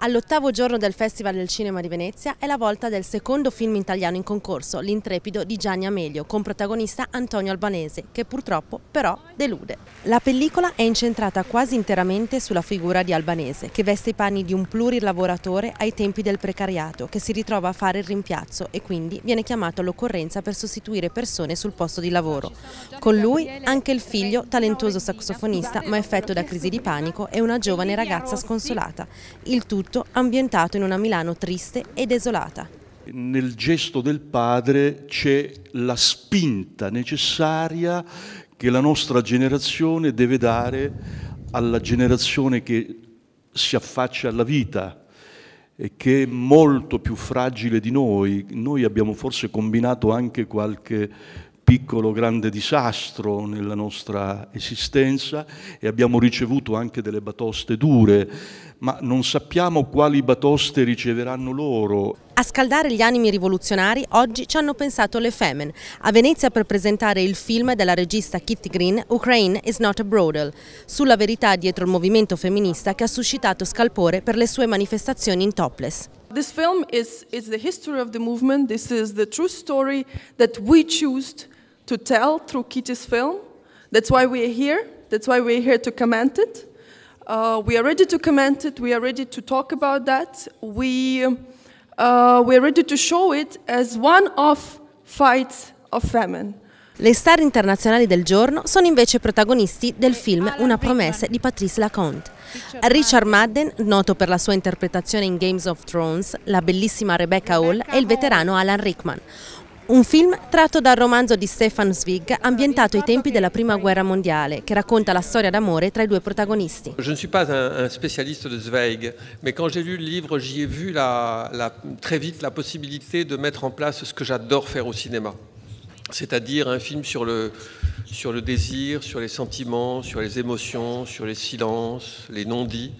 All'ottavo giorno del Festival del Cinema di Venezia è la volta del secondo film italiano in concorso, L'intrepido di Gianni Amelio, con protagonista Antonio Albanese, che purtroppo però delude. La pellicola è incentrata quasi interamente sulla figura di Albanese, che veste i panni di un plurilavoratore ai tempi del precariato, che si ritrova a fare il rimpiazzo e quindi viene chiamato all'occorrenza per sostituire persone sul posto di lavoro. Con lui anche il figlio, talentuoso saxofonista ma effetto da crisi di panico, e una giovane ragazza sconsolata. Il tutto tutto ambientato in una Milano triste e desolata. Nel gesto del padre c'è la spinta necessaria che la nostra generazione deve dare alla generazione che si affaccia alla vita e che è molto più fragile di noi. Noi abbiamo forse combinato anche qualche piccolo grande disastro nella nostra esistenza e abbiamo ricevuto anche delle batoste dure, ma non sappiamo quali batoste riceveranno loro. A scaldare gli animi rivoluzionari oggi ci hanno pensato le Femen, a Venezia per presentare il film della regista Kitty Green, Ukraine is not a brothel, sulla verità dietro il movimento femminista che ha suscitato scalpore per le sue manifestazioni in topless. This film is, is the history of the movement, this is the true story that we choose to tell through Kitty's film. That's why we're here. That's why we're here to comment it. Uh, we are ready to comment it. We are ready to talk about that. We, uh, we are ready to show it as one of fights of famine. Le star internazionali del giorno sono invece protagonisti del eh, film Una promessa di Patrice Laconte. Richard Madden, noto per la sua interpretazione in Games of Thrones, la bellissima Rebecca Hall e il veterano Alan Rickman. Un film tratto dal romanzo di Stefan Zweig, ambientato ai tempi della Prima Guerra Mondiale, che racconta la storia d'amore tra i due protagonisti. Je ne suis un, un spécialiste de Zweig, ma quando ho letto il libro, j'y ai vu la, la, très vite la possibilité de mettre en place ce che j'adore fare au cinema. c'est-à-dire un film sur le, sur le désir, sur les sentiments, sur les émotions, sur les silences, les non-dits.